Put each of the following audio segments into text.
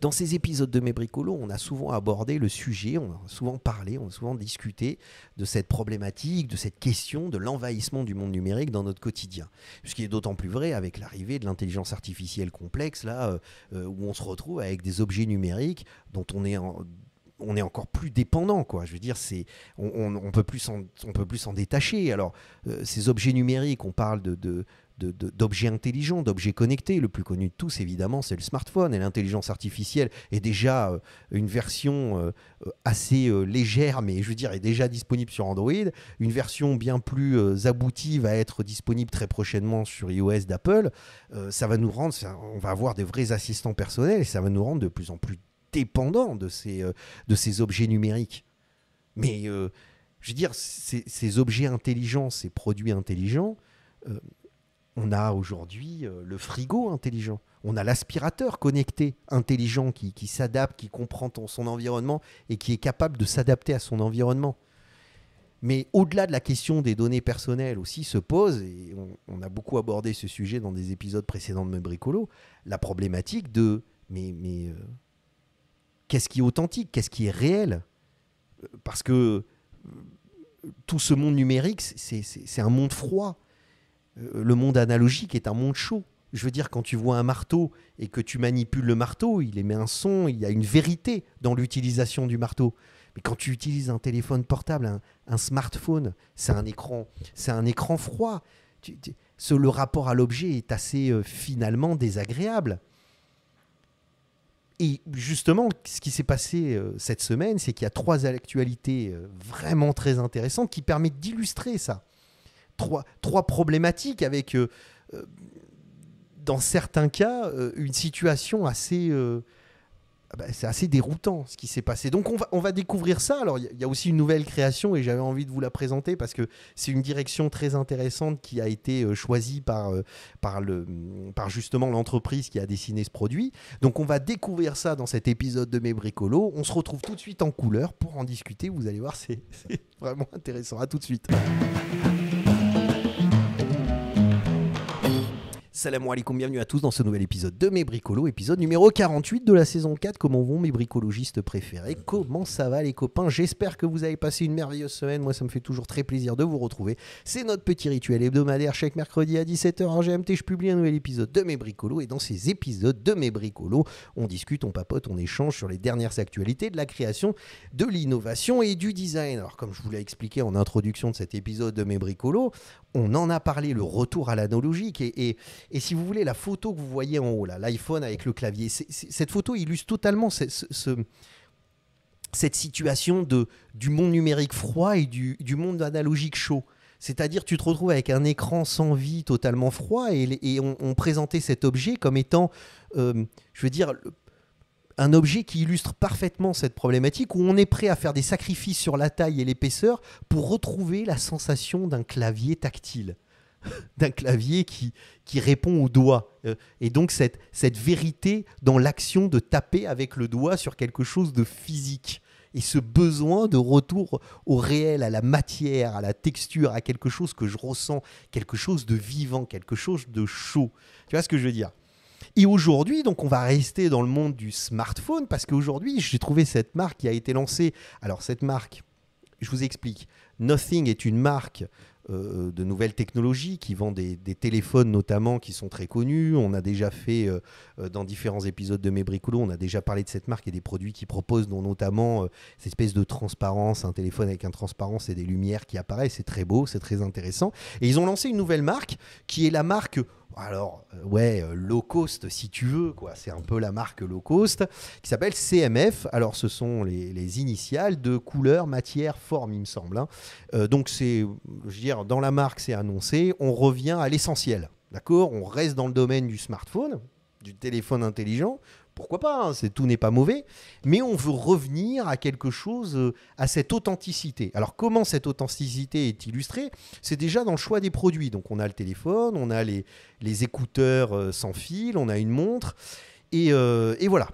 Dans ces épisodes de Mes Bricolos, on a souvent abordé le sujet, on a souvent parlé, on a souvent discuté de cette problématique, de cette question de l'envahissement du monde numérique dans notre quotidien. Ce qui est d'autant plus vrai avec l'arrivée de l'intelligence artificielle complexe, là, euh, euh, où on se retrouve avec des objets numériques dont on est on est encore plus dépendant, quoi. Je veux dire, c'est on, peut plus s'en, on peut plus s'en détacher. Alors, euh, ces objets numériques, on parle de, d'objets intelligents, d'objets connectés. Le plus connu de tous, évidemment, c'est le smartphone. Et l'intelligence artificielle est déjà euh, une version euh, assez euh, légère, mais je veux dire, est déjà disponible sur Android. Une version bien plus aboutie va être disponible très prochainement sur iOS d'Apple. ça va nous rendre, on va avoir des vrais assistants personnels et ça va nous rendre de plus en plus dépendants de ces, de ces objets numériques. Mais je veux dire, ces, ces objets intelligents, ces produits intelligents, on a aujourd'hui euh, le frigo intelligent. On a l'aspirateur connecté, intelligent, qui, s'adapte, qui comprend son environnement et qui est capable de s'adapter à son environnement. Mais au-delà de la question des données personnelles aussi se pose, et on, a beaucoup abordé ce sujet dans des épisodes précédents de Bricolo, la problématique de mais, mais euh, qu'est-ce qui est authentique, qu'est-ce qui est réel euh, Parce que tout ce monde numérique, c'est un monde froid. Euh, le monde analogique est un monde chaud. Je veux dire, quand tu vois un marteau et que tu manipules le marteau, il émet un son, il y a une vérité dans l'utilisation du marteau. Mais quand tu utilises un téléphone portable, un, smartphone, c'est un écran, c'est un écran froid. le rapport à l'objet est assez euh, finalement désagréable. Et justement, ce qui s'est passé euh, cette semaine, c'est qu'il y a trois actualités vraiment très intéressantes qui permettent d'illustrer ça trois, trois problématiques avec, euh, euh, dans certains cas, euh, une situation assez... Ah bah, c'est assez déroutant ce qui s'est passé. Donc on va, on va découvrir ça. Alors il y, a aussi une nouvelle création et j'avais envie de vous la présenter parce que c'est une direction très intéressante qui a été choisie par, par, le, par justement l'entreprise qui a dessiné ce produit. Donc on va découvrir ça dans cet épisode de Mes Bricolos. On se retrouve tout de suite en couleur pour en discuter. Vous allez voir, c'est vraiment intéressant. À tout de suite. Salam alaikum, bienvenue à tous dans ce nouvel épisode de Mes Bricolos, épisode numéro 48 de la saison 4. Comment vont mes bricologistes préférés Comment ça va les copains J'espère que vous avez passé une merveilleuse semaine. Moi, ça me fait toujours très plaisir de vous retrouver. C'est notre petit rituel hebdomadaire. Chaque mercredi à 17h en GMT, je publie un nouvel épisode de Mes Bricolos. Et dans ces épisodes de Mes Bricolos, on discute, on papote, on échange sur les dernières actualités de la création, de l'innovation et du design. Alors, comme je vous l'ai expliqué en introduction de cet épisode de Mes Bricolos, on en a parlé, le retour à l'analogique. Et, si vous voulez, la photo que vous voyez en haut, l'iPhone avec le clavier, cette photo illustre totalement cette situation de, du monde numérique froid et du, monde analogique chaud. C'est-à-dire, tu te retrouves avec un écran sans vie, totalement froid, et, on, présentait cet objet comme étant, euh, je veux dire, un objet qui illustre parfaitement cette problématique où on est prêt à faire des sacrifices sur la taille et l'épaisseur pour retrouver la sensation d'un clavier tactile, d'un clavier qui, qui répond au doigt. Euh, et donc cette, cette vérité dans l'action de taper avec le doigt sur quelque chose de physique. Et ce besoin de retour au réel, à la matière, à la texture, à quelque chose que je ressens, quelque chose de vivant, quelque chose de chaud. Tu vois ce que je veux dire et aujourd'hui, donc, on va rester dans le monde du smartphone parce qu'aujourd'hui, j'ai trouvé cette marque qui a été lancée. Alors, cette marque, je vous explique. Nothing est une marque euh, de nouvelles technologies qui vend des, téléphones notamment qui sont très connus. On a déjà fait euh, euh, dans différents épisodes de Mes Bricolos, on a déjà parlé de cette marque et des produits qu'ils proposent, dont notamment cette espèce de transparence, un téléphone avec un transparence et des lumières qui apparaissent. C'est très beau, c'est très intéressant. Et ils ont lancé une nouvelle marque qui est la marque alors euh, ouais, euh, low cost si tu veux, quoi. C'est un peu la marque low cost qui s'appelle CMF. Alors ce sont les, initiales de couleur, matière, forme, il me semble. Hein. Euh, donc c'est, je veux dire, dans la marque c'est annoncé. On revient à l'essentiel, d'accord On reste dans le domaine du smartphone, du téléphone intelligent pourquoi pas, hein, tout n'est pas mauvais, mais on veut revenir à quelque chose, euh, à cette authenticité. Alors comment cette authenticité est illustrée C'est déjà dans le choix des produits. Donc on a le téléphone, on a les, écouteurs euh, sans fil, on a une montre, euh, et, voilà.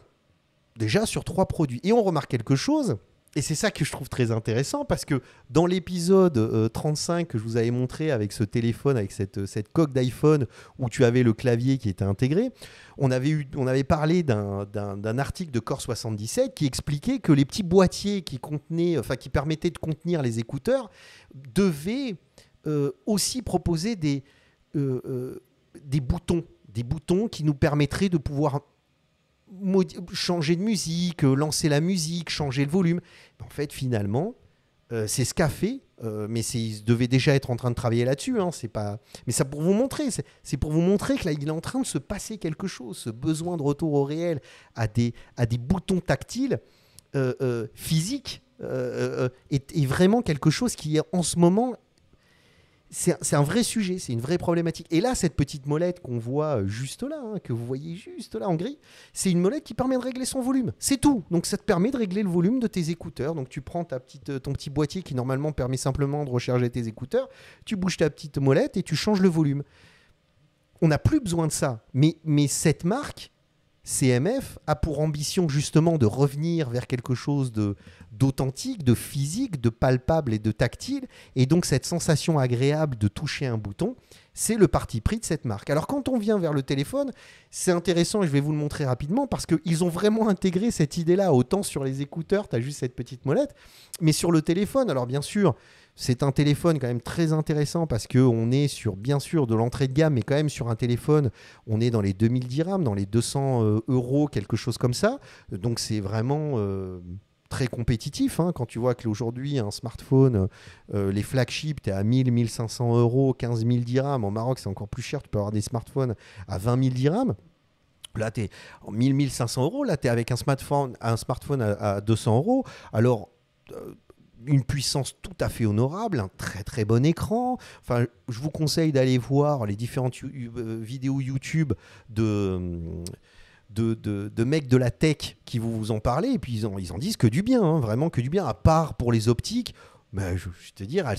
Déjà sur trois produits. Et on remarque quelque chose, et c'est ça que je trouve très intéressant parce que dans l'épisode 35 euh, que je vous avais montré avec ce téléphone, avec cette, euh, cette coque d'iPhone où tu avais le clavier qui était intégré, on avait, eu, on avait parlé d'un article de Core 77 qui expliquait que les petits boîtiers qui, enfin, qui permettaient de contenir les écouteurs devaient euh, aussi proposer des, des boutons des boutons qui nous permettraient de pouvoir changer de musique, euh, lancer la musique, changer le volume. En fait, finalement, euh, c'est ce qu'a fait. Euh, mais il devait déjà être en train de travailler là-dessus. Hein, c'est pas. Mais ça pour vous montrer, c'est pour vous montrer que là, il est en train de se passer quelque chose. Ce besoin de retour au réel, à des, à des boutons tactiles, physiques, est, est, vraiment quelque chose qui, est en ce moment, c'est un vrai sujet, c'est une vraie problématique. Et là, cette petite molette qu'on voit euh, juste là, hein, que vous voyez juste là en gris, c'est une molette qui permet de régler son volume. C'est tout. Donc ça te permet de régler le volume de tes écouteurs. Donc tu prends ta petite, euh, ton petit boîtier qui normalement permet simplement de recharger tes écouteurs, tu bouges ta petite molette et tu changes le volume. On n'a plus besoin de ça. Mais, mais cette marque, CMF a pour ambition justement de revenir vers quelque chose de d'authentique, de physique, de palpable et de tactile, et donc cette sensation agréable de toucher un bouton, c'est le parti pris de cette marque. Alors quand on vient vers le téléphone, c'est intéressant et je vais vous le montrer rapidement parce qu'ils ont vraiment intégré cette idée-là, autant sur les écouteurs, tu as juste cette petite molette, mais sur le téléphone, alors bien sûr, c'est un téléphone quand même très intéressant parce que on est sur bien sûr de l'entrée de gamme, mais quand même sur un téléphone, on est dans les 2000 dirhams, dans les 200 euh, euros, quelque chose comme ça. Donc c'est vraiment euh, très compétitif. Hein. quand tu vois qu'aujourd'hui, un smartphone, euh, les flagships, tu es à 1000, 1500 euros, 15000 dirhams. En Maroc, c'est encore plus cher. Tu peux avoir des smartphones à 20 000 dirhams. Là, tu es en 1000, 1500 euros. Là, tu es avec un smartphone, un smartphone à, à 200 euros. Alors, une puissance tout à fait honorable, un très très bon écran. Enfin, je vous conseille d'aller voir les différentes euh, vidéos YouTube mm, de, de, de, mecs de la tech qui vous en parlez, et puis ils en, ils disent que du bien, hein, vraiment que du bien, à part pour les optiques. Ben, je, te dire, elles,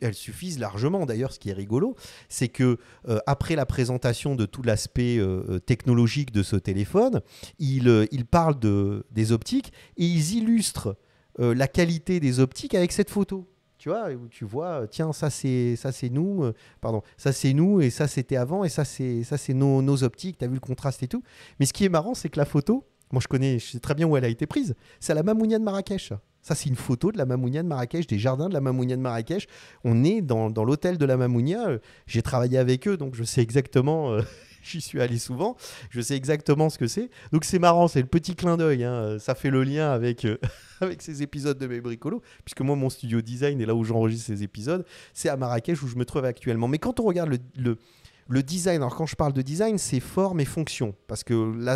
elles, suffisent largement. D'ailleurs, ce qui est rigolo, c'est que euh, après la présentation de tout l'aspect euh, technologique de ce téléphone, ils, parlent de, des optiques et ils illustrent euh, la qualité des optiques avec cette photo. Tu vois, où tu vois, euh, tiens, ça c'est ça c'est nous, euh, pardon, ça c'est nous et ça c'était avant et ça c'est ça c'est nos, nos optiques. T'as vu le contraste et tout. Mais ce qui est marrant, c'est que la photo, moi je connais, je sais très bien où elle a été prise. C'est à la Mamounia de Marrakech. Ça, c'est une photo de la Mamounia de Marrakech, des jardins de la Mamounia de Marrakech. On est dans, l'hôtel de la Mamounia. Euh, j'ai travaillé avec eux, donc je sais exactement. Euh, j'y suis allé souvent. Je sais exactement ce que c'est. Donc c'est marrant, c'est le petit clin d'œil. Hein. Euh, ça fait le lien avec, avec ces épisodes de mes bricolos, puisque moi, mon studio design est là où j'enregistre ces épisodes. C'est à Marrakech où je me trouve actuellement. Mais quand on regarde le le design, alors quand je parle de design, c'est forme et fonction, parce que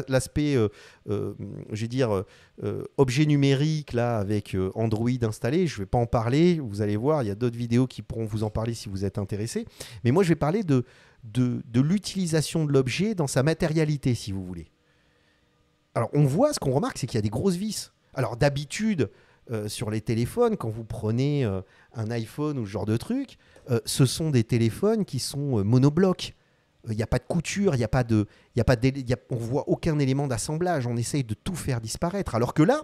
l'aspect, euh, euh, je vais dire, euh, objet numérique, là, avec Android installé, je ne vais pas en parler, vous allez voir, il y a d'autres vidéos qui pourront vous en parler si vous êtes intéressé, mais moi je vais parler de, de, l'utilisation de l'objet dans sa matérialité, si vous voulez. Alors on voit, ce qu'on remarque, c'est qu'il y a des grosses vis. Alors d'habitude, sur les téléphones, quand vous prenez un iPhone ou ce genre de truc, ce sont des téléphones qui sont monoblocs il euh, n'y a pas de couture, il ne a pas de, il a pas on voit aucun élément d'assemblage. On essaye de tout faire disparaître. Alors que là,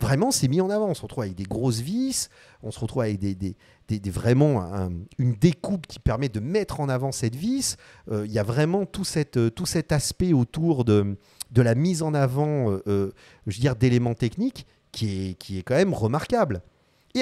vraiment, c'est mis en avant. On se retrouve avec des grosses vis, on se retrouve avec des, des, vraiment une découpe qui permet de mettre en avant cette vis. Il euh, y a vraiment tout, euh, tout cet aspect autour de, de la mise en avant, je veux dire, d'éléments techniques qui qui est quand même remarquable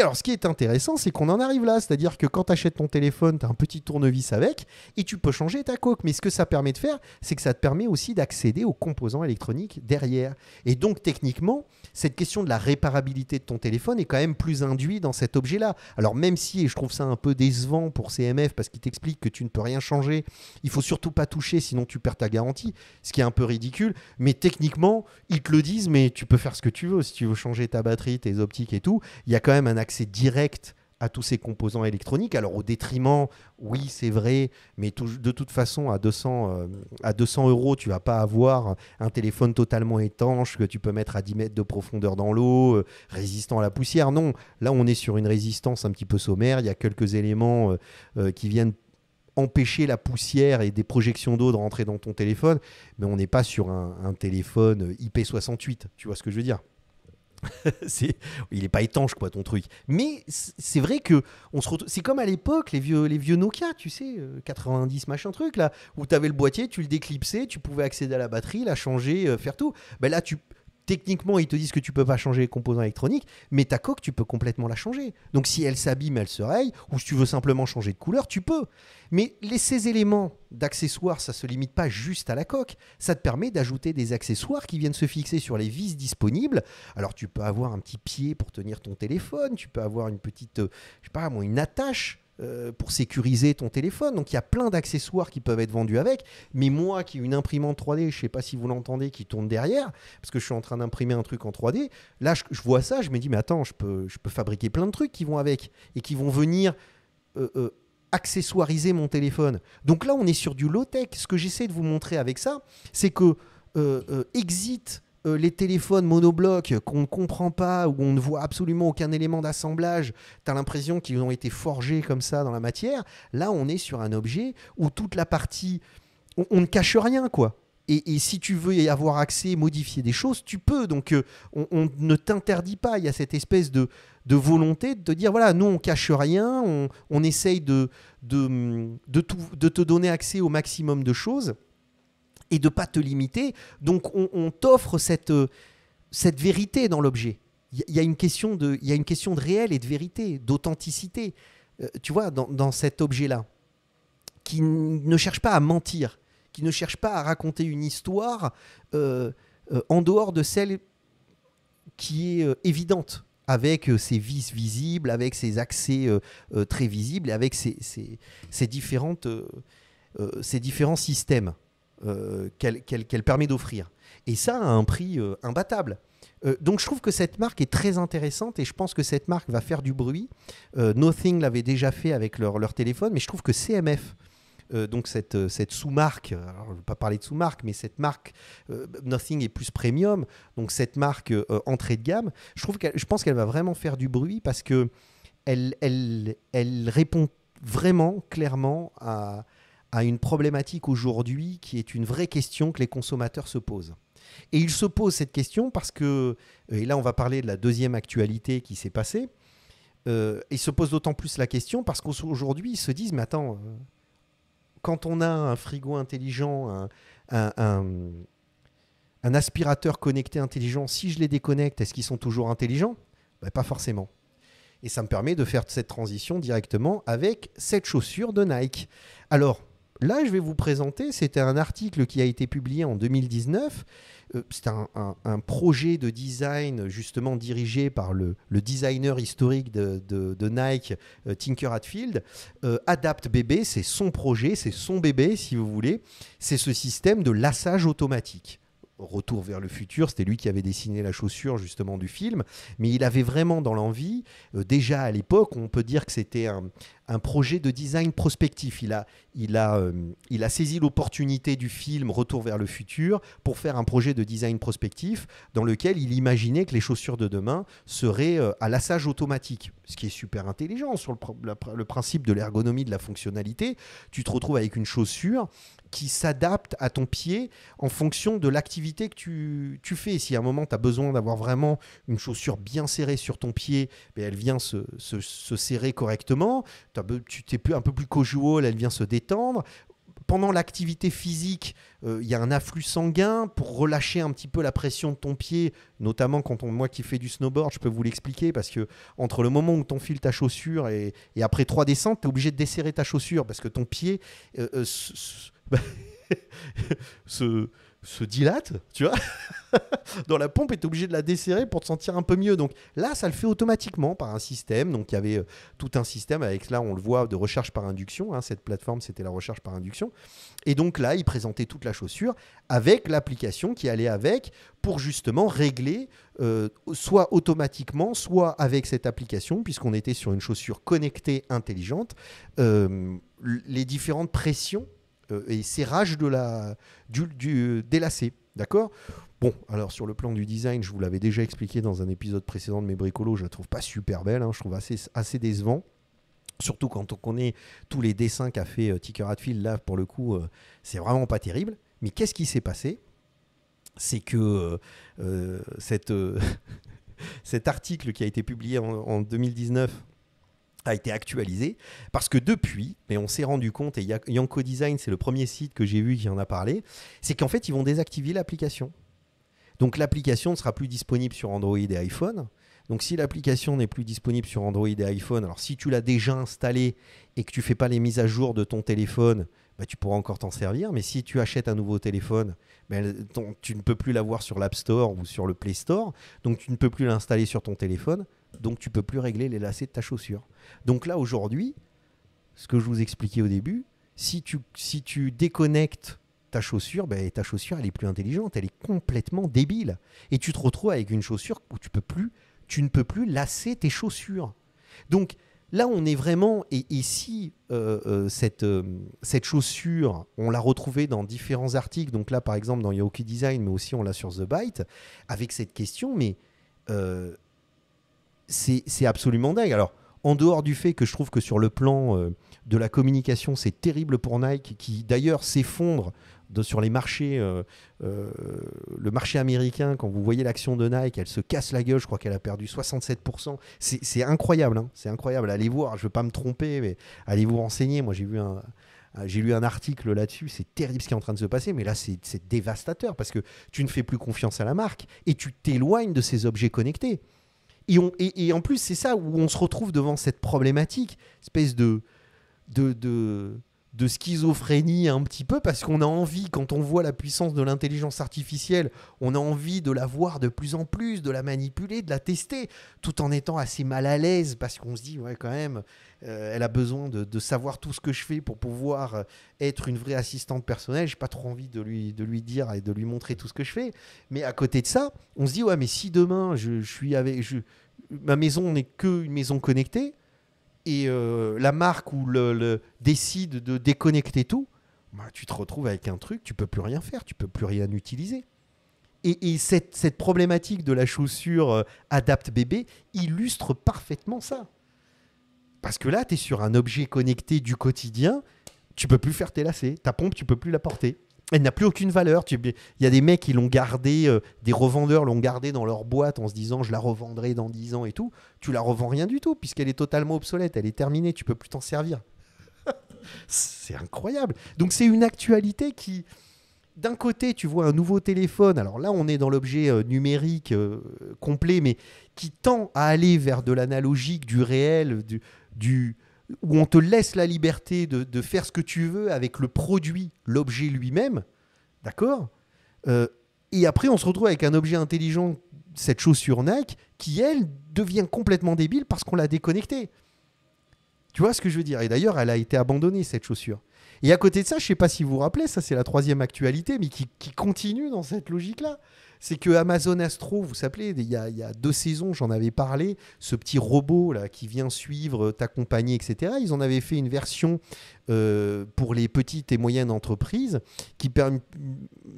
alors, ce qui est intéressant, c'est qu'on en arrive là. C'est-à-dire que quand tu achètes ton téléphone, tu as un petit tournevis avec et tu peux changer ta coque. Mais ce que ça permet de faire, c'est que ça te permet aussi d'accéder aux composants électroniques derrière. Et donc, techniquement, cette question de la réparabilité de ton téléphone est quand même plus induite dans cet objet-là. Alors, même si, et je trouve ça un peu décevant pour CMF parce qu'il t'explique que tu ne peux rien changer, il faut surtout pas toucher, sinon tu perds ta garantie, ce qui est un peu ridicule. Mais techniquement, ils te le disent, mais tu peux faire ce que tu veux. Si tu veux changer ta batterie, tes optiques et tout, il y a quand même un accès direct à tous ces composants électroniques. Alors au détriment, oui c'est vrai, mais de toute façon à 200, euh, à 200 euros, tu vas pas avoir un téléphone totalement étanche que tu peux mettre à 10 mètres de profondeur dans l'eau, euh, résistant à la poussière. Non, là on est sur une résistance un petit peu sommaire, il y a quelques éléments euh, qui viennent empêcher la poussière et des projections d'eau de rentrer dans ton téléphone, mais on n'est pas sur un, un téléphone IP68, tu vois ce que je veux dire il est pas étanche quoi ton truc. Mais c'est vrai que on se c'est comme à l'époque les vieux les vieux Nokia, tu sais, 90 euh, machin truc là où t'avais le boîtier, tu le déclipsais, tu pouvais accéder à la batterie, la changer, euh, faire tout. Ben là tu techniquement, ils te disent que tu peux pas changer les composants électroniques, mais ta coque, tu peux complètement la changer. Donc si elle s'abîme, elle se raye, ou si tu veux simplement changer de couleur, tu peux. Mais ces éléments d'accessoires, ça se limite pas juste à la coque. Ça te permet d'ajouter des accessoires qui viennent se fixer sur les vis disponibles. Alors tu peux avoir un petit pied pour tenir ton téléphone, tu peux avoir une petite, euh, je sais pas, une attache euh, pour sécuriser ton téléphone. Donc il y a plein d'accessoires qui peuvent être vendus avec. Mais moi qui ai une imprimante 3D, je sais pas si vous l'entendez, qui tourne derrière, parce que je suis en train d'imprimer un truc en 3D, là je, vois ça, je me dis mais attends, je peux, je peux fabriquer plein de trucs qui vont avec et qui vont venir... Euh, euh, accessoiriser mon téléphone. Donc là, on est sur du low-tech. Ce que j'essaie de vous montrer avec ça, c'est que exit euh, les téléphones monoblocs qu'on ne comprend pas, où on ne voit absolument aucun élément d'assemblage, tu as l'impression qu'ils ont été forgés comme ça dans la matière. Là, on est sur un objet où toute la partie. On, ne cache rien, quoi. Et, si tu veux y avoir accès, modifier des choses, tu peux. Donc euh, on, ne t'interdit pas. Il y a cette espèce de, volonté de te dire, voilà, nous on cache rien, on, essaye de te donner accès au maximum de choses et de pas te limiter. Donc on, t'offre euh, cette, vérité dans l'objet. Il y, a une question de, il y une question de réel et de vérité, d'authenticité, euh, tu vois, dans, cet objet-là, qui ne cherche pas à mentir, qui ne cherche pas à raconter une histoire euh, en dehors de celle qui est évidente avec ses vices visibles, avec ses accès très visibles avec différentes, ses différents systèmes. Euh, qu'elle permet d'offrir. Et ça à un prix euh, imbattable. Euh, donc je trouve que cette marque est très intéressante et je pense que cette marque va faire du bruit. Nothing l'avait déjà fait avec leur, téléphone, mais je trouve que CMF donc cette, sous-marque, je ne vais pas parler de sous-marque, mais cette marque Nothing est plus premium, donc cette marque entrée de gamme, je, trouve je pense qu'elle va vraiment faire du bruit parce que elle répond vraiment clairement à, à une problématique aujourd'hui qui est une vraie question que les consommateurs se posent. Et ils se posent cette question parce que, et là on va parler de la deuxième actualité qui s'est passée, euh, ils se posent d'autant plus la question parce qu'aujourd'hui ils se disent, mais attends, euh, quand on a un frigo intelligent, un, un, aspirateur connecté intelligent, si je les déconnecte, est-ce qu'ils sont toujours intelligents ben, Pas forcément. Et ça me permet de faire cette transition directement avec cette chaussure de Nike. Alors, Là, je vais vous présenter, c'était un article qui a été publié en 2019. Euh, c'est un, projet de design justement dirigé par le, designer historique de, Nike, euh, Tinker Hatfield. Euh, Adapt bébé, c'est son projet, c'est son bébé si vous voulez. C'est ce système de lassage automatique. Retour vers le futur, c'était lui qui avait dessiné la chaussure justement du film, mais il avait vraiment dans l'envie, déjà à l'époque, on peut dire que c'était un, un projet de design prospectif. Il a, il a, euh, il a saisi l'opportunité du film Retour vers le futur pour faire un projet de design prospectif dans lequel il imaginait que les chaussures de demain seraient euh, à lassage automatique, ce qui est super intelligent sur le, principe de l'ergonomie de la fonctionnalité. Tu te retrouves avec une chaussure qui s'adapte à ton pied en fonction de l'activité que tu, fais. Si à un moment, tu as besoin d'avoir vraiment une chaussure bien serrée sur ton pied, mais ben, elle vient se, se serrer correctement tu es un peu plus casual, elle vient se détendre pendant l'activité physique, euh, il y a un afflux sanguin pour relâcher un petit peu la pression de ton pied, notamment quand on, moi qui fais du snowboard, je peux vous l'expliquer parce que entre le moment où tu enfiles ta chaussure et, après trois descentes, tu es obligé de desserrer ta chaussure parce que ton pied euh, euh, se, se dilate, tu vois, dans la pompe est obligée obligé de la desserrer pour te sentir un peu mieux. Donc là, ça le fait automatiquement par un système. Donc il y avait euh, tout un système avec, là, on le voit, de recherche par induction. Hein, cette plateforme, c'était la recherche par induction. Et donc là, il présentait toute la chaussure avec l'application qui allait avec pour justement régler euh, soit automatiquement, soit avec cette application, puisqu'on était sur une chaussure connectée, intelligente, euh, les différentes pressions euh, et serrage rage de la, du, du délacé. D'accord Bon, alors sur le plan du design, je vous l'avais déjà expliqué dans un épisode précédent de mes bricolos, je la trouve pas super belle, hein, je trouve assez, assez décevant. Surtout quand on connaît tous les dessins qu'a fait euh, Hatfield, là pour le coup, euh, c'est vraiment pas terrible. Mais qu'est-ce qui s'est passé C'est que euh, cet article qui a été publié en 2019 a été actualisé parce que depuis, mais on s'est rendu compte, et Yanko Design, c'est le premier site que j'ai vu qui en a parlé, c'est qu'en fait, ils vont désactiver l'application. Donc l'application ne sera plus disponible sur Android et iPhone. Donc si l'application n'est plus disponible sur Android et iPhone, alors si tu l'as déjà installée et que tu fais pas les mises à jour de ton téléphone, bah, tu pourras encore t'en servir. Mais si tu achètes un nouveau téléphone, bah, tu ne peux plus l'avoir sur l'App Store ou sur le Play Store. Donc tu ne peux plus l'installer sur ton téléphone. Donc tu ne peux plus régler les lacets de ta chaussure. Donc là, aujourd'hui, ce que je vous expliquais au début, si tu, si tu déconnectes ta chaussure, bah, ta chaussure, elle est plus intelligente, elle est complètement débile. Et tu te retrouves avec une chaussure où tu, peux plus, tu ne peux plus lasser tes chaussures. Donc, Là, on est vraiment, et, ici euh, euh, cette, euh, cette chaussure, on l'a retrouvée dans différents articles, donc là par exemple dans Yaoki Design, mais aussi on l'a sur The Byte, avec cette question, mais c'est absolument dingue. Alors, en dehors du fait que je trouve que sur le plan de la communication, c'est terrible pour Nike, qui d'ailleurs s'effondre sur les marchés, euh, euh, le marché américain, quand vous voyez l'action de Nike, elle se casse la gueule. Je crois qu'elle a perdu 67%. C'est incroyable, hein. c'est incroyable. Allez voir, je ne veux pas me tromper, mais allez vous renseigner. Moi, j'ai vu un, j'ai lu un article là-dessus, c'est terrible ce qui est en train de se passer, mais là c'est dévastateur parce que tu ne fais plus confiance à la marque et tu t'éloignes de ces objets connectés. Et, on, et, en plus, c'est ça où on se retrouve devant cette problématique, espèce de, de schizophrénie un petit peu parce qu'on a envie, quand on voit la puissance de l'intelligence artificielle, on a envie de la voir de plus en plus, de la manipuler, de la tester, tout en étant assez mal à l'aise parce qu'on se dit, ouais quand même, euh, elle a besoin de, savoir tout ce que je fais pour pouvoir euh, être une vraie assistante personnelle, j'ai pas trop envie de lui, de lui dire et de lui montrer tout ce que je fais. Mais à côté de ça, on se dit, ouais mais si demain je, suis avec... ma maison n'est qu'une maison connectée, et euh, la marque ou le, décide de déconnecter tout, bah, tu te retrouves avec un truc, tu peux plus rien faire, tu peux plus rien utiliser. Et, cette, cette, problématique de la chaussure euh, Adapt bébé illustre parfaitement ça. Parce que là, tu es sur un objet connecté du quotidien, tu peux plus faire tes lacets, ta pompe, tu peux plus la porter elle n'a plus aucune valeur. Il y a des mecs qui l'ont gardée, euh, des revendeurs l'ont gardée dans leur boîte en se disant je la revendrai dans 10 ans et tout. Tu la revends rien du tout puisqu'elle est totalement obsolète, elle est terminée, tu peux plus t'en servir. c'est incroyable. Donc c'est une actualité qui, d'un côté, tu vois un nouveau téléphone, alors là on est dans l'objet euh, numérique euh, complet, mais qui tend à aller vers de l'analogique, du réel, du où on te laisse la liberté de, faire ce que tu veux avec le produit, l'objet lui-même, d'accord euh, Et après, on se retrouve avec un objet intelligent, cette chaussure Nike, qui, elle, devient complètement débile parce qu'on l'a déconnectée. Tu vois ce que je veux dire Et d'ailleurs, elle a été abandonnée, cette chaussure. Et à côté de ça, je ne sais pas si vous vous rappelez, ça c'est la troisième actualité, mais qui continue dans cette logique-là c'est que Amazon Astro, vous savez, il y a, il y a deux saisons, j'en avais parlé, ce petit robot là qui vient suivre, euh, t'accompagner, etc. Ils en avaient fait une version euh, pour les petites et moyennes entreprises qui permet,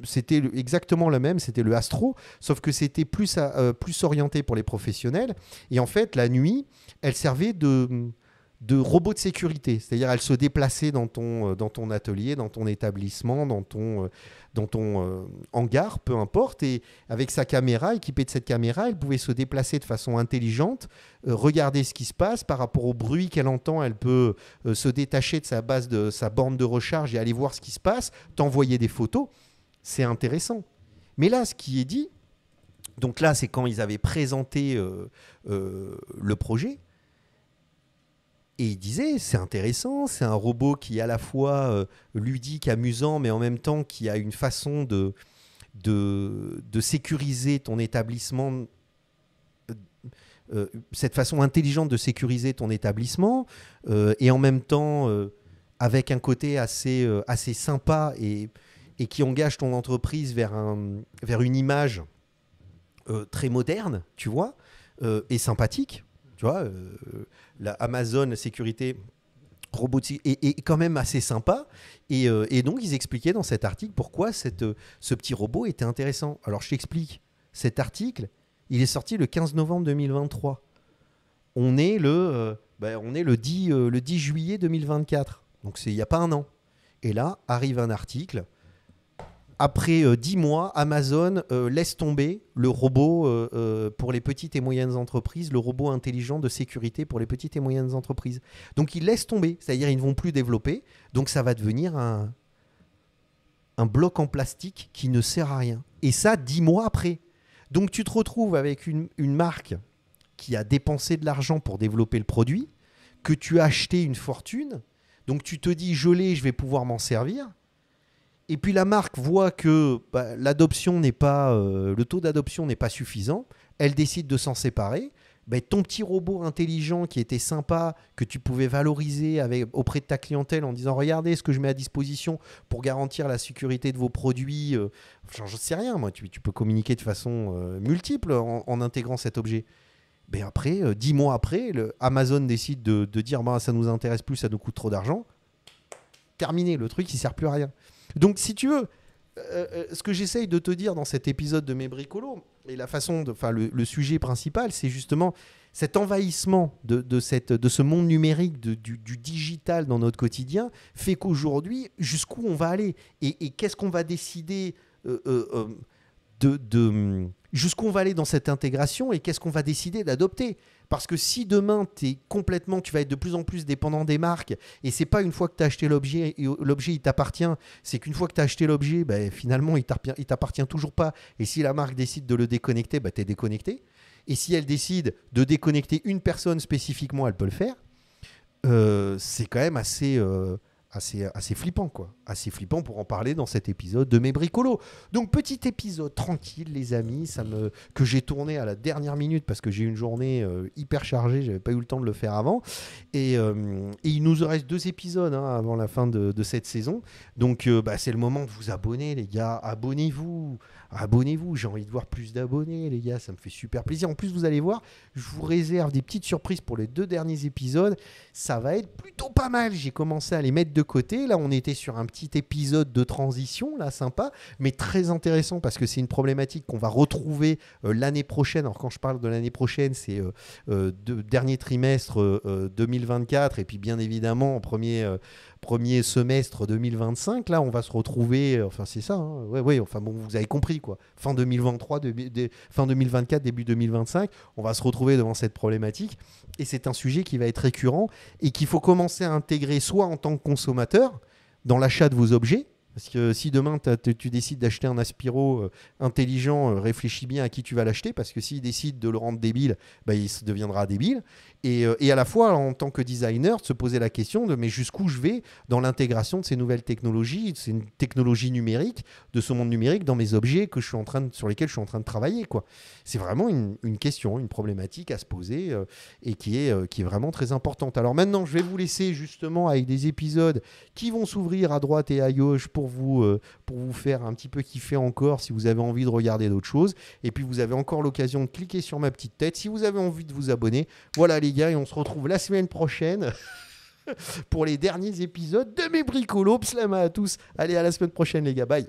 c'était exactement la même, c'était le Astro, sauf que c'était euh, plus orienté pour les professionnels. Et en fait, la nuit, elle servait de de robots de sécurité, c'est-à-dire elle se déplaçait dans ton, euh, dans ton atelier, dans ton établissement, dans ton, euh, dans ton euh, hangar, peu importe, et avec sa caméra, équipée de cette caméra, elle pouvait se déplacer de façon intelligente, regarder ce qui se passe par rapport au bruit qu'elle entend, elle peut se détacher de sa base de sa borne de recharge et aller voir ce qui se passe, t'envoyer des photos, c'est intéressant. Mais là, ce qui est dit, donc là, c'est quand ils avaient présenté le projet. Et il disait, c'est intéressant, c'est un robot qui est à la fois euh, ludique, amusant, mais en même temps qui a une façon de, de, sécuriser ton établissement, euh, euh, cette façon intelligente de sécuriser ton établissement, et en même temps avec un côté assez, assez sympa et, et, qui engage ton entreprise vers, un, vers une image très moderne, tu vois, et sympathique tu vois, euh, la Amazon Sécurité robotique est, quand même assez sympa. Euh, et, donc, ils expliquaient dans cet article pourquoi euh, ce petit robot était intéressant. Alors, je t'explique. Cet article, il est sorti le 15 novembre 2023. On est le, ben, on est le, 10, le 10 juillet 2024. Donc, c'est il n'y a pas un an. Et là, arrive un article après 10 euh, mois, Amazon euh, laisse tomber le robot euh, pour les petites et moyennes entreprises, le robot intelligent de sécurité pour les petites et moyennes entreprises. Donc ils laissent tomber, c'est-à-dire ils ne vont plus développer, donc ça va devenir un, bloc en plastique qui ne sert à rien. Et ça, 10 mois après. Donc tu te retrouves avec une, une marque qui a dépensé de l'argent pour développer le produit, que tu as acheté une fortune, donc tu te dis, je l'ai, je vais pouvoir m'en servir. Et puis la marque voit que bah, l'adoption n'est pas, euh, le taux d'adoption n'est pas suffisant. Elle décide de s'en séparer. Bah, ton petit robot intelligent qui était sympa, que tu pouvais valoriser avec, auprès de ta clientèle en disant regardez ce que je mets à disposition pour garantir la sécurité de vos produits. Euh, je ne sais rien, moi. Tu, peux communiquer de façon euh, multiple en, intégrant cet objet. Mais après, dix mois après, le Amazon décide de, dire bah, ça nous intéresse plus, ça nous coûte trop d'argent. Terminé, le truc, il sert plus à rien. Donc, si tu veux, euh, euh, ce que j'essaye de te dire dans cet épisode de Mes Bricolos, et la façon, enfin, le, sujet principal, c'est justement cet envahissement de, cette, de ce monde numérique, du, digital dans notre quotidien, fait qu'aujourd'hui, jusqu'où on va aller et, qu'est-ce qu'on va décider euh, de hum, jusqu'où on va aller dans cette intégration et qu'est-ce qu'on va décider d'adopter. Parce que si demain, es complètement, tu vas être de plus en plus dépendant des marques, et c'est pas une fois que tu as acheté l'objet, l'objet il t'appartient, c'est qu'une fois que tu as acheté l'objet, ben, finalement, il t'appartient toujours pas. Et si la marque décide de le déconnecter, ben, tu es déconnecté. Et si elle décide de déconnecter une personne spécifiquement, elle peut le faire. Euh, c'est quand même assez... Euh, assez, assez flippant, quoi. Assez flippant pour en parler dans cet épisode de mes bricolos. Donc, petit épisode tranquille, les amis, ça me, que j'ai tourné à la dernière minute parce que j'ai eu une journée euh, hyper chargée, j'avais pas eu le temps de le faire avant. Et, euh, il nous reste deux épisodes hein, avant la fin de, cette saison. Donc, euh, bah, c'est le moment de vous abonner, les gars. Abonnez-vous, abonnez-vous. J'ai envie de voir plus d'abonnés, les gars. Ça me fait super plaisir. En plus, vous allez voir, je vous réserve des petites surprises pour les deux derniers épisodes. Ça va être plutôt pas mal. J'ai commencé à les mettre de côté. Là, on était sur un petit épisode de transition, là, sympa, mais très intéressant parce que c'est une problématique qu'on va retrouver euh, l'année prochaine. Alors, quand je parle de l'année prochaine, c'est euh, euh, dernier trimestre 2024 et puis bien évidemment en premier premier semestre 2025, là, on va se retrouver. Euh, enfin, c'est ça. Hein, oui, enfin, bon, vous avez compris, quoi. Fin 2023, fin 2024, début 2025, on va se retrouver devant cette problématique. Et c'est un sujet qui va être récurrent et qu'il faut commencer à intégrer soit en tant que consommateur dans l'achat de vos objets, parce que si demain tu décides d'acheter un aspiro euh, intelligent, euh, réfléchis bien à qui tu vas l'acheter, parce que s'il décide de le rendre débile, bah, il se deviendra débile. Euh, et, à la fois, en tant que designer, de se poser la question de mais jusqu'où je vais dans l'intégration de ces nouvelles technologies, de ces technologies numériques, de ce monde numérique dans mes objets que je suis en train de, sur lesquels je suis en train de travailler. quoi. C'est vraiment une, question, une problématique à se poser et qui est, qui est vraiment très importante. Alors maintenant, je vais vous laisser justement avec des épisodes qui vont s'ouvrir à droite et à gauche pour vous, euh, pour vous faire un petit peu kiffer encore si vous avez envie de regarder d'autres choses. Et puis vous avez encore l'occasion de cliquer sur ma petite tête si vous avez envie de vous abonner. Voilà les gars, et on se retrouve la semaine prochaine. pour les derniers épisodes de mes bricolos. Pslama à tous. Allez, à la semaine prochaine, les gars. Bye.